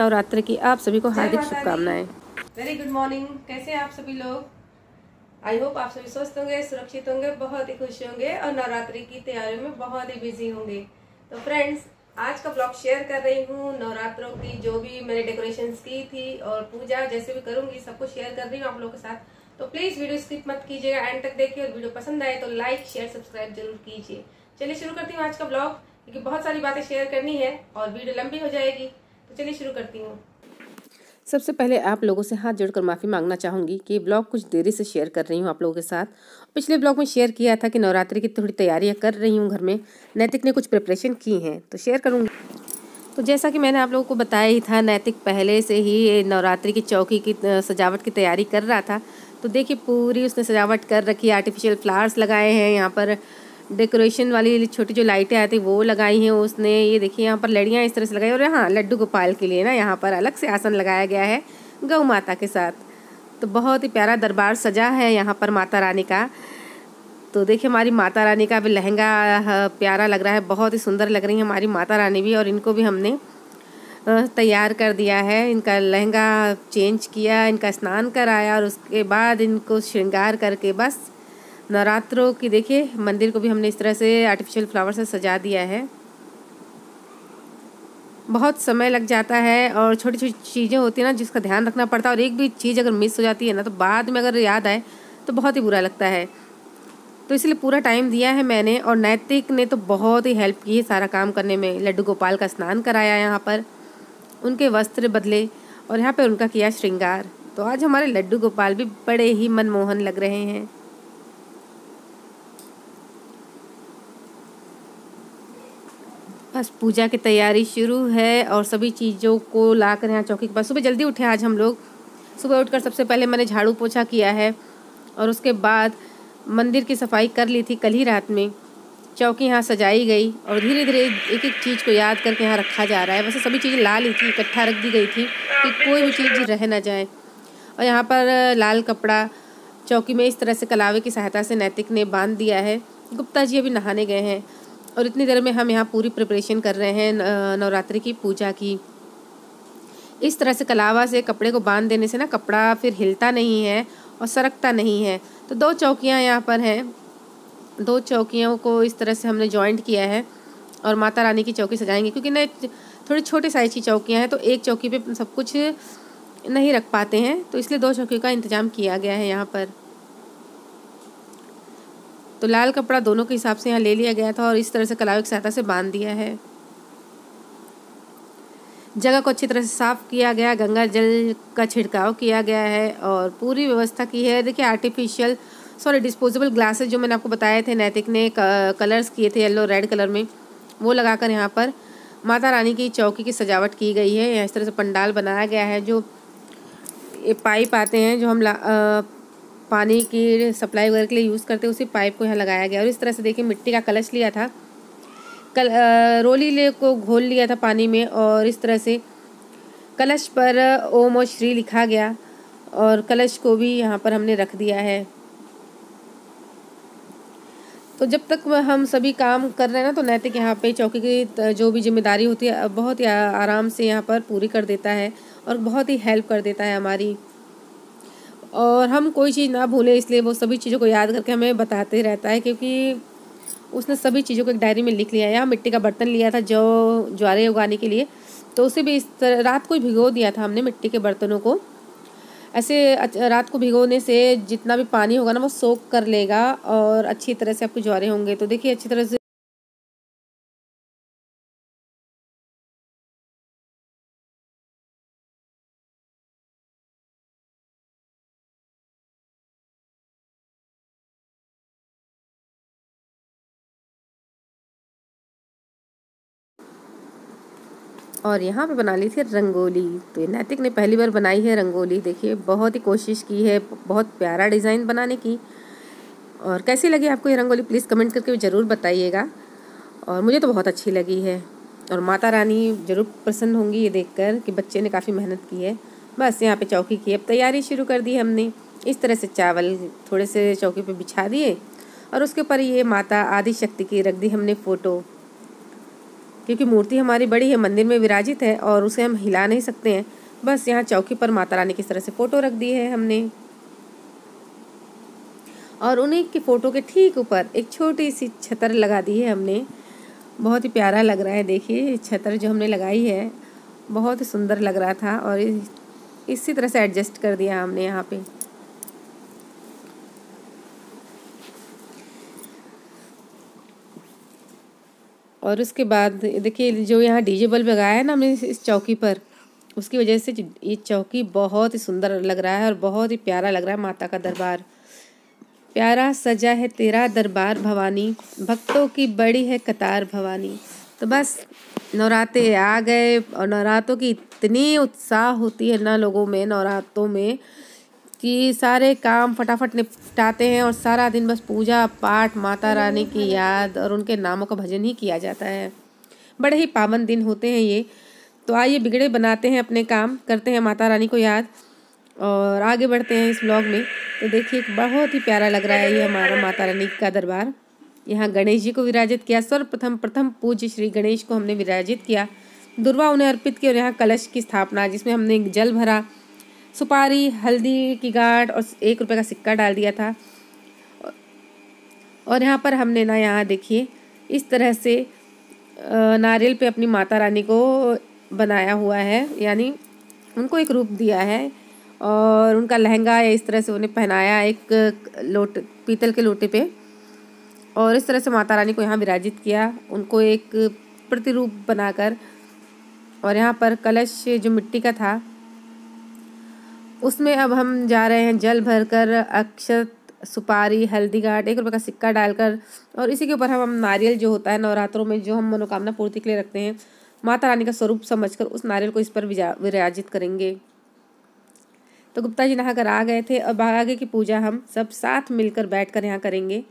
नवरात्र की आप सभी को हार्दिक शुभकामनाएं वेरी गुड मॉर्निंग कैसे आप सभी लोग आई होप आप सभी स्वस्थ होंगे सुरक्षित होंगे बहुत ही खुश होंगे और नवरात्रि की तैयारियों में बहुत ही बिजी होंगे तो फ्रेंड्स आज का ब्लॉग शेयर कर रही हूँ नवरात्रों की जो भी मैंने डेकोरेशन की थी और पूजा जैसे भी करूंगी सबको शेयर कर रही हूँ आप लोगों के साथ तो प्लीज वीडियो स्किप मत कीजिएगा एंड तक देखिए और वीडियो पसंद आए तो लाइक शेयर सब्सक्राइब जरूर कीजिए चलिए शुरू करती हूँ आज का ब्लॉग क्योंकि बहुत सारी बातें शेयर करनी है और वीडियो लंबी हो जाएगी तो चलिए शुरू करती हूँ सबसे पहले आप लोगों से हाथ जोड़कर माफ़ी मांगना चाहूँगी कि ब्लॉग कुछ देरी से शेयर कर रही हूँ आप लोगों के साथ पिछले ब्लॉग में शेयर किया था कि नवरात्रि की थोड़ी तैयारियाँ कर रही हूँ घर में नैतिक ने कुछ प्रिपरेशन की हैं तो शेयर करूँगी तो जैसा कि मैंने आप लोगों को बताया ही था नैतिक पहले से ही नवरात्रि की चौकी की सजावट की तैयारी कर रहा था तो देखिए पूरी उसने सजावट कर रखी आर्टिफिशियल फ्लावर्स लगाए हैं यहाँ पर डेकोरेशन वाली छोटी जो लाइटें आती वो लगाई हैं उसने ये देखिए यहाँ पर लड़ियाँ इस तरह से लगाई और हाँ लड्डू गोपाल के लिए ना यहाँ पर अलग से आसन लगाया गया है गौ माता के साथ तो बहुत ही प्यारा दरबार सजा है यहाँ पर माता रानी का तो देखिए हमारी माता रानी का भी लहंगा प्यारा लग रहा है बहुत ही सुंदर लग रही है हमारी माता रानी भी और इनको भी हमने तैयार कर दिया है इनका लहंगा चेंज किया इनका स्नान कराया और उसके बाद इनको श्रृंगार करके बस नवरात्रों की देखिए मंदिर को भी हमने इस तरह से आर्टिफिशियल फ्लावर से सजा दिया है बहुत समय लग जाता है और छोटी छोटी चीज़ें होती है ना जिसका ध्यान रखना पड़ता है और एक भी चीज़ अगर मिस हो जाती है ना तो बाद में अगर याद आए तो बहुत ही बुरा लगता है तो इसलिए पूरा टाइम दिया है मैंने और नैतिक ने तो बहुत ही हेल्प की है सारा काम करने में लड्डू गोपाल का स्नान कराया यहाँ पर उनके वस्त्र बदले और यहाँ पर उनका किया श्रृंगार तो आज हमारे लड्डू गोपाल भी बड़े ही मनमोहन लग रहे हैं बस पूजा की तैयारी शुरू है और सभी चीज़ों को ला कर यहाँ चौकी के पास सुबह जल्दी उठे आज हम लोग सुबह उठकर सबसे पहले मैंने झाड़ू पोछा किया है और उसके बाद मंदिर की सफाई कर ली थी कल ही रात में चौकी यहाँ सजाई गई और धीरे धीरे एक एक चीज़ को याद करके यहाँ रखा जा रहा है वैसे सभी चीज़ें ला ली थी इकट्ठा रख दी गई थी कि कोई भी चीज़ रह ना जाए और यहाँ पर लाल कपड़ा चौकी में इस तरह से कलावे की सहायता से नैतिक ने बांध दिया है गुप्ता जी अभी नहाने गए हैं और इतनी देर में हम यहाँ पूरी प्रिपरेशन कर रहे हैं नवरात्रि की पूजा की इस तरह से कलावा से कपड़े को बांध देने से ना कपड़ा फिर हिलता नहीं है और सरकता नहीं है तो दो चौकियाँ यहाँ पर हैं दो चौकियों को इस तरह से हमने जॉइंट किया है और माता रानी की चौकी सजाएंगे क्योंकि ना थोड़ी छोटे साइज़ की चौकियाँ हैं तो एक चौकी पे सब कुछ नहीं रख पाते हैं तो इसलिए दो चौकियों का इंतज़ाम किया गया है यहाँ पर तो लाल कपड़ा दोनों के हिसाब से यहाँ ले लिया गया था और इस तरह से कलावे की सहायता से बांध दिया है जगह को अच्छी तरह से साफ किया गया गंगा जल का छिड़काव किया गया है और पूरी व्यवस्था की है देखिए आर्टिफिशियल सॉरी डिस्पोजेबल ग्लासेस जो मैंने आपको बताए थे नैतिक ने कलर्स किए थे येलो रेड कलर में वो लगाकर यहाँ पर माता रानी की चौकी की सजावट की गई है यहाँ इस तरह से पंडाल बनाया गया है जो ये पाइप आते हैं जो हम ला, आ, पानी की सप्लाई वगैरह के लिए यूज़ करते हैं उसी पाइप को यहाँ लगाया गया और इस तरह से देखिए मिट्टी का कलश लिया था कल रोली ले को घोल लिया था पानी में और इस तरह से कलश पर ओम और श्री लिखा गया और कलश को भी यहाँ पर हमने रख दिया है तो जब तक हम सभी काम कर रहे हैं ना तो नैतिक यहाँ पे चौकी की जो भी जिम्मेदारी होती है बहुत ही आराम से यहाँ पर पूरी कर देता है और बहुत ही हेल्प कर देता है हमारी और हम कोई चीज़ ना भूलें इसलिए वो सभी चीज़ों को याद करके हमें बताते रहता है क्योंकि उसने सभी चीज़ों को एक डायरी में लिख लिया है मिट्टी का बर्तन लिया था जौ ज्वारे उगाने के लिए तो उसे भी इस तरह रात को भिगो दिया था हमने मिट्टी के बर्तनों को ऐसे रात को भिगोने से जितना भी पानी होगा ना वो सोख कर लेगा और अच्छी तरह से आपके ज्वारे होंगे तो देखिए अच्छी तरह से और यहाँ पे बना ली थी रंगोली तो नैतिक ने पहली बार बनाई है रंगोली देखिए बहुत ही कोशिश की है बहुत प्यारा डिज़ाइन बनाने की और कैसी लगी आपको ये रंगोली प्लीज़ कमेंट करके ज़रूर बताइएगा और मुझे तो बहुत अच्छी लगी है और माता रानी ज़रूर प्रसन्न होंगी ये देखकर कि बच्चे ने काफ़ी मेहनत की है बस यहाँ पे चौकी की अब तैयारी शुरू कर दी हमने इस तरह से चावल थोड़े से चौकी पे बिछा दिए और उसके ऊपर ये माता आदि शक्ति की रख दी हमने फ़ोटो क्योंकि मूर्ति हमारी बड़ी है मंदिर में विराजित है और उसे हम हिला नहीं सकते हैं बस यहाँ चौकी पर माता रानी की तरह से फ़ोटो रख दी है हमने और उन्हीं की फ़ोटो के ठीक ऊपर एक छोटी सी छतर लगा दी है हमने बहुत ही प्यारा लग रहा है देखिए छतर जो हमने लगाई है बहुत ही सुंदर लग रहा था और इसी तरह से एडजस्ट कर दिया हमने यहाँ पे और उसके बाद देखिए जो यहाँ डीजे बल्ब लगाया है ना हमने इस चौकी पर उसकी वजह से ये चौकी बहुत ही सुंदर लग रहा है और बहुत ही प्यारा लग रहा है माता का दरबार प्यारा सजा है तेरा दरबार भवानी भक्तों की बड़ी है कतार भवानी तो बस नवरात्रे आ गए और नवरात्रों की इतनी उत्साह होती है ना लोगों में नवरात्रों में कि सारे काम फटाफट निपटाते हैं और सारा दिन बस पूजा पाठ माता रानी की याद और उनके नामों का भजन ही किया जाता है बड़े ही पावन दिन होते हैं ये तो आइए बिगड़े बनाते हैं अपने काम करते हैं माता रानी को याद और आगे बढ़ते हैं इस ब्लॉग में तो देखिए बहुत ही प्यारा लग रहा है ये हमारा माता रानी का दरबार यहाँ गणेश जी को विराजित किया सर्वप्रथम प्रथम पूज्य श्री गणेश को हमने विराजित किया दुर्वा उन्हें अर्पित किया और यहाँ कलश की स्थापना जिसमें हमने जल भरा सुपारी हल्दी की गाठ और एक रुपये का सिक्का डाल दिया था और यहाँ पर हमने ना यहाँ देखिए इस तरह से नारियल पे अपनी माता रानी को बनाया हुआ है यानी उनको एक रूप दिया है और उनका लहंगा या इस तरह से उन्हें पहनाया एक लोट पीतल के लोटे पे और इस तरह से माता रानी को यहाँ विराजित किया उनको एक प्रतिरूप बनाकर और यहाँ पर कलश जो मिट्टी का था उसमें अब हम जा रहे हैं जल भरकर अक्षत सुपारी हल्दी घाट एक रुपये का सिक्का डालकर और इसी के ऊपर हम हम नारियल जो होता है नवरात्रों में जो हम मनोकामना पूर्ति के लिए रखते हैं माता रानी का स्वरूप समझकर उस नारियल को इस पर विराजित करेंगे तो गुप्ता जी नहाकर आ गए थे और आगे की पूजा हम सब साथ मिलकर बैठकर यहाँ करेंगे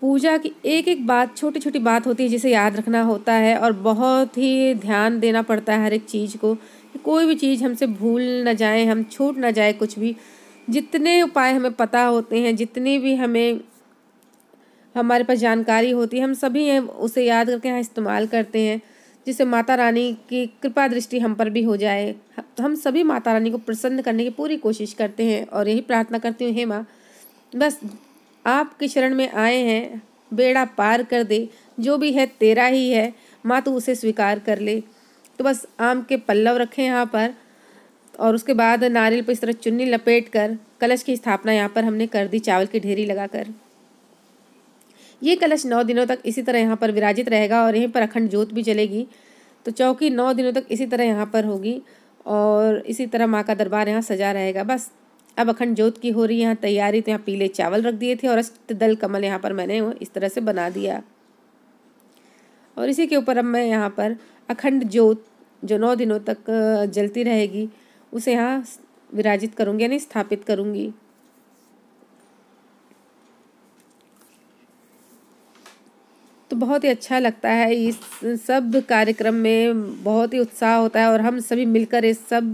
पूजा की एक एक बात छोटी छोटी बात होती है जिसे याद रखना होता है और बहुत ही ध्यान देना पड़ता है हर एक चीज़ को कोई भी चीज़ हमसे भूल ना जाए हम छूट ना जाए कुछ भी जितने उपाय हमें पता होते हैं जितनी भी हमें हमारे पास जानकारी होती है हम सभी उसे याद करके यहाँ इस्तेमाल करते हैं जिससे माता रानी की कृपा दृष्टि हम पर भी हो जाए हम सभी माता रानी को प्रसन्न करने की पूरी कोशिश करते हैं और यही प्रार्थना करती हूँ हे माँ बस आपके शरण में आए हैं बेड़ा पार कर दे जो भी है तेरा ही है माँ तू उसे स्वीकार कर ले तो बस आम के पल्लव रखे यहाँ पर और उसके बाद नारियल पर इस तरह चुन्नी लपेट कर कलश की स्थापना यहाँ पर हमने कर दी चावल की ढेरी लगाकर ये कलश नौ दिनों तक इसी तरह यहाँ पर विराजित रहेगा और यहीं पर अखंड जोत भी चलेगी तो चौकी नौ दिनों तक इसी तरह यहाँ पर होगी और इसी तरह माँ का दरबार यहाँ सजा रहेगा बस अब अखंड जोत की हो रही है यहाँ तैयारी तो यहाँ पीले चावल रख दिए थे और अष्ट दल कमल यहाँ पर मैंने इस तरह से बना दिया और इसी के ऊपर अब मैं यहाँ पर अखंड ज्योत जो नौ दिनों तक जलती रहेगी उसे यहाँ विराजित करूँगी यानी स्थापित करूँगी तो बहुत ही अच्छा लगता है इस सब कार्यक्रम में बहुत ही उत्साह होता है और हम सभी मिलकर ये सब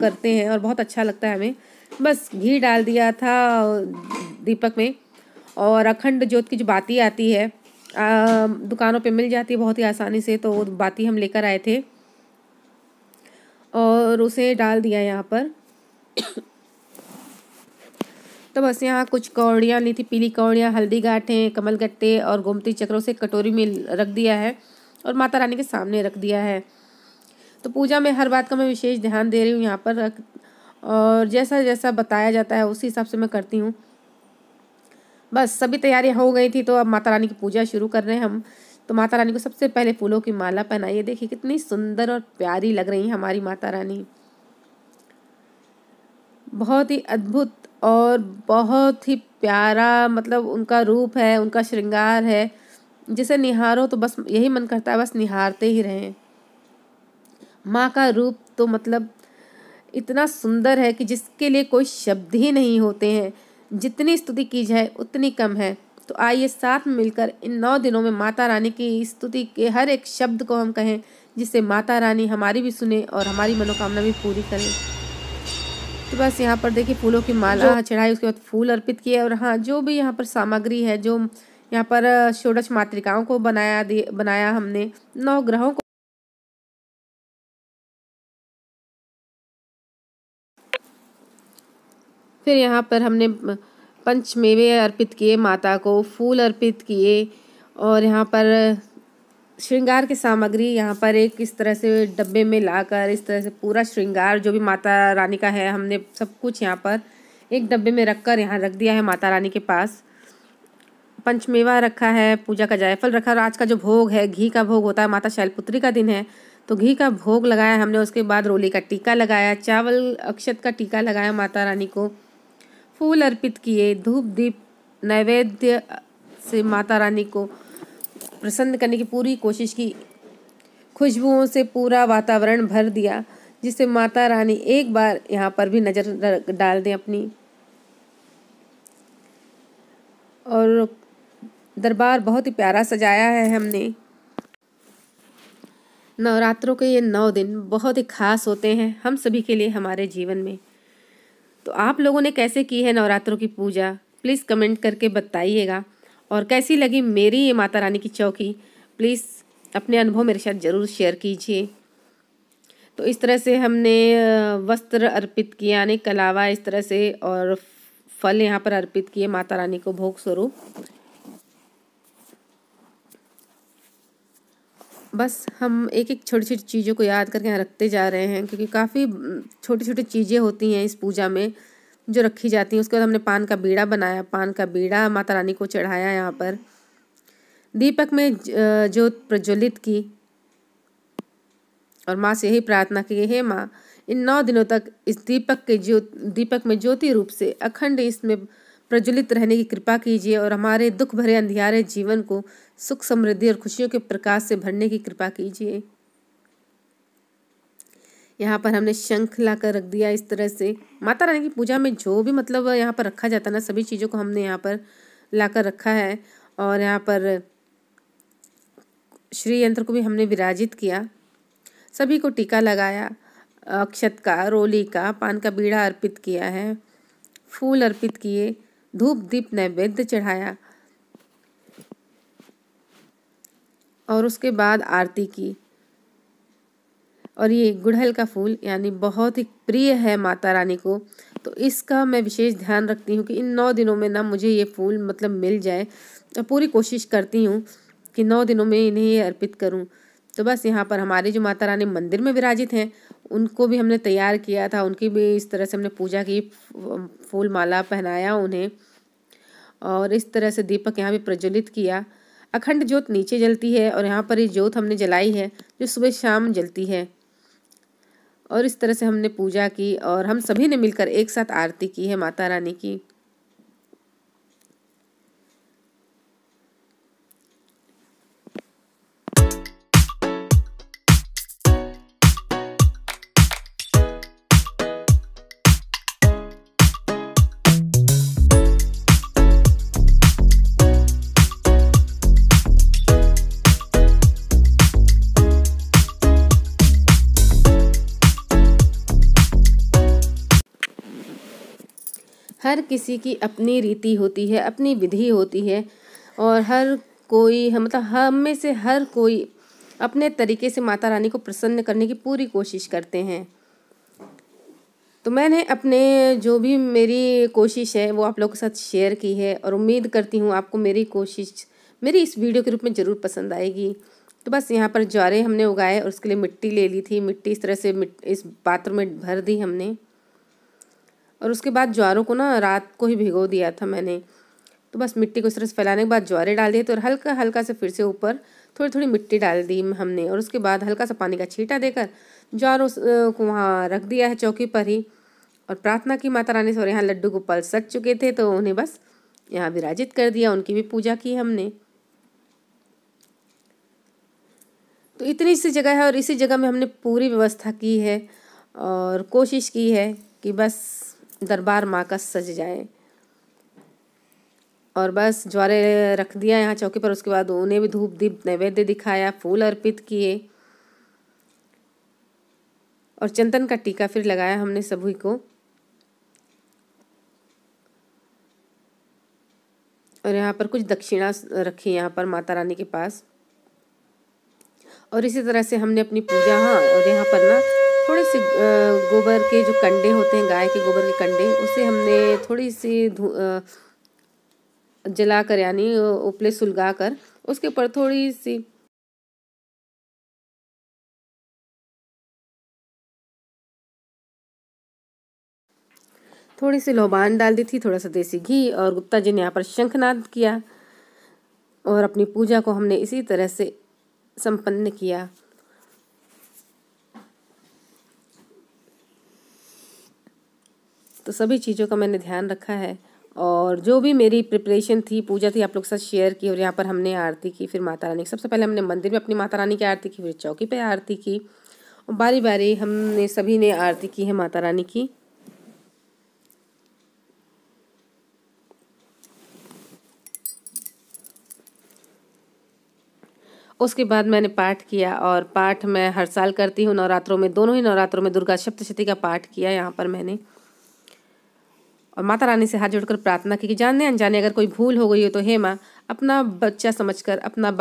करते हैं और बहुत अच्छा लगता है हमें बस घी डाल दिया था दीपक में और अखंड ज्योत की जो बाती आती है दुकानों पे मिल जाती है बहुत ही आसानी से तो वो बाती हम लेकर आए थे और उसे डाल दिया यहाँ पर तो बस यहाँ कुछ कौड़ियाँ ली थी पीली कौड़ियाँ हल्दी गाठे कमल गट्टे और गोमती चक्रों से कटोरी में रख दिया है और माता रानी के सामने रख दिया है तो पूजा में हर बात का मैं विशेष ध्यान दे रही हूँ यहाँ पर रख और जैसा जैसा बताया जाता है उसी हिसाब से मैं करती हूँ बस सभी तैयारियाँ हो गई थी तो अब माता रानी की पूजा शुरू कर रहे हैं हम तो माता रानी को सबसे पहले फूलों की माला पहनाइए देखिए कितनी सुंदर और प्यारी लग रही है हमारी माता रानी बहुत ही अद्भुत और बहुत ही प्यारा मतलब उनका रूप है उनका श्रृंगार है जिसे निहारो तो बस यही मन करता है बस निहारते ही रहें माँ का रूप तो मतलब इतना सुंदर है कि जिसके लिए कोई शब्द ही नहीं होते हैं जितनी स्तुति की जाए उतनी कम है तो आइए साथ में मिलकर इन नौ दिनों में माता रानी की स्तुति के हर एक शब्द को हम कहें जिससे माता रानी हमारी भी सुने और हमारी मनोकामना भी पूरी करें तो बस यहाँ पर देखिए फूलों की माला चढ़ाई उसके बाद फूल अर्पित किए और हाँ जो भी यहाँ पर सामग्री है जो यहाँ पर षोडश मातृकाओं को बनाया बनाया हमने नौ ग्रहों को फिर यहाँ पर हमने पंच मेवे अर्पित किए माता को फूल अर्पित किए और यहाँ पर श्रृंगार की सामग्री यहाँ पर एक इस तरह से डब्बे में लाकर इस तरह से पूरा श्रृंगार जो भी माता रानी का है हमने सब कुछ यहाँ पर एक डब्बे में रख कर यहाँ रख दिया है माता रानी के पास पंचमेवा रखा है पूजा का जायफल रखा और आज का जो भोग है घी का भोग होता है माता शैलपुत्री का दिन है तो घी का भोग लगाया हमने उसके बाद रोली का टीका लगाया चावल अक्षत का टीका लगाया माता रानी को फूल अर्पित किए धूप दीप नैवेद्य से माता रानी को प्रसन्न करने की पूरी कोशिश की खुशबुओं से पूरा वातावरण भर दिया जिससे माता रानी एक बार यहाँ पर भी नज़र डाल दें अपनी और दरबार बहुत ही प्यारा सजाया है हमने नवरात्रों के ये नौ दिन बहुत ही खास होते हैं हम सभी के लिए हमारे जीवन में तो आप लोगों ने कैसे की है नवरात्रों की पूजा प्लीज़ कमेंट करके बताइएगा और कैसी लगी मेरी ये माता रानी की चौकी प्लीज़ अपने अनुभव मेरे साथ ज़रूर शेयर कीजिए तो इस तरह से हमने वस्त्र अर्पित किया यानी कलावा इस तरह से और फल यहाँ पर अर्पित किए माता रानी को भोग स्वरूप बस हम एक एक छोटी छोटी चीज़ों को याद करके यहाँ रखते जा रहे हैं क्योंकि काफ़ी छोटी छोटी चीज़ें होती हैं इस पूजा में जो रखी जाती हैं उसके बाद हमने पान का बीड़ा बनाया पान का बीड़ा माता रानी को चढ़ाया यहाँ पर दीपक में जोत प्रज्वलित की और माँ से यही प्रार्थना की हे माँ इन नौ दिनों तक इस दीपक के ज्योत दीपक में ज्योति रूप से अखंड इसमें प्रज्वलित रहने की कृपा कीजिए और हमारे दुख भरे अंधियारे जीवन को सुख समृद्धि और खुशियों के प्रकाश से भरने की कृपा कीजिए यहाँ पर हमने शंख ला कर रख दिया इस तरह से माता रानी की पूजा में जो भी मतलब यहाँ पर रखा जाता ना सभी चीज़ों को हमने यहाँ पर ला कर रखा है और यहाँ पर श्री यंत्र को भी हमने विराजित किया सभी को टीका लगाया अक्षत का रोली का पान का बीड़ा अर्पित किया है फूल अर्पित किए धूप दीप नैवेद्य चढ़ाया और उसके बाद आरती की और ये गुड़हल का फूल यानी बहुत ही प्रिय है माता रानी को तो इसका मैं विशेष ध्यान रखती हूँ कि इन नौ दिनों में ना मुझे ये फूल मतलब मिल जाए तो पूरी कोशिश करती हूँ कि नौ दिनों में इन्हें ये अर्पित करूँ तो बस यहाँ पर हमारे जो माता रानी मंदिर में विराजित हैं उनको भी हमने तैयार किया था उनकी भी इस तरह से हमने पूजा की फूल माला पहनाया उन्हें और इस तरह से दीपक यहाँ भी प्रज्वलित किया अखंड ज्योत नीचे जलती है और यहाँ पर ये ज्योत हमने जलाई है जो सुबह शाम जलती है और इस तरह से हमने पूजा की और हम सभी ने मिलकर एक साथ आरती की है माता रानी की हर किसी की अपनी रीति होती है अपनी विधि होती है और हर कोई मतलब हम में से हर कोई अपने तरीके से माता रानी को प्रसन्न करने की पूरी कोशिश करते हैं तो मैंने अपने जो भी मेरी कोशिश है वो आप लोगों के साथ शेयर की है और उम्मीद करती हूँ आपको मेरी कोशिश मेरी इस वीडियो के रूप में ज़रूर पसंद आएगी तो बस यहाँ पर ज्वारे हमने उगाए और उसके लिए मिट्टी ले ली थी मिट्टी इस तरह से इस पात्र में भर दी हमने और उसके बाद ज्वारों को ना रात को ही भिगो दिया था मैंने तो बस मिट्टी को इस तरह से फैलाने के बाद ज्वारे डाल दिए तो हल्का हल्का से फिर से ऊपर थोड़ी थोड़ी मिट्टी डाल दी हमने और उसके बाद हल्का सा पानी का छीटा देकर ज्वारों को वहाँ रख दिया है चौकी पर ही और प्रार्थना की माता रानी से और यहाँ लड्डू गोपाल सच चुके थे तो उन्हें बस यहाँ विराजित कर दिया उनकी भी पूजा की हमने तो इतनी सी जगह है और इसी जगह में हमने पूरी व्यवस्था की है और कोशिश की है कि बस दरबार माँ का सज जाए और बस ज्वारे रख दिया यहाँ चौकी पर उसके बाद उन्हें भी धूप दीप नैवेद्य दिखाया फूल अर्पित किए और चंदन का टीका फिर लगाया हमने सभी को और यहाँ पर कुछ दक्षिणा रखी यहाँ पर माता रानी के पास और इसी तरह से हमने अपनी पूजा हाँ और यहाँ पर ना थोड़े से गोबर के जो कंडे होते हैं गाय के गोबर के कंडे उसे हमने थोड़ी सी जला कर यानी उपले सुलगा कर उसके ऊपर थोड़ी सी थोड़ी सी लोबान डाल दी थी थोड़ा सा देसी घी और गुप्ता जी ने यहाँ पर शंखनाद किया और अपनी पूजा को हमने इसी तरह से संपन्न किया तो सभी चीज़ों का मैंने ध्यान रखा है और जो भी मेरी प्रिपरेशन थी पूजा थी आप लोग के साथ शेयर की और यहाँ पर हमने आरती की फिर माता रानी की सबसे पहले हमने मंदिर में अपनी माता रानी की आरती की फिर चौकी पर आरती की और बारी बारी हमने सभी ने आरती की है माता रानी की उसके बाद मैंने पाठ किया और पाठ मैं हर साल करती हूँ नवरात्रों में दोनों ही नवरात्रों में दुर्गा सप्तशती का पाठ किया यहाँ पर मैंने और माता रानी से हाथ जोड़कर प्रार्थना की कि जाने अनजाने अगर कोई भूल हो गई हो तो हे माँ अपना बच्चा समझकर अपना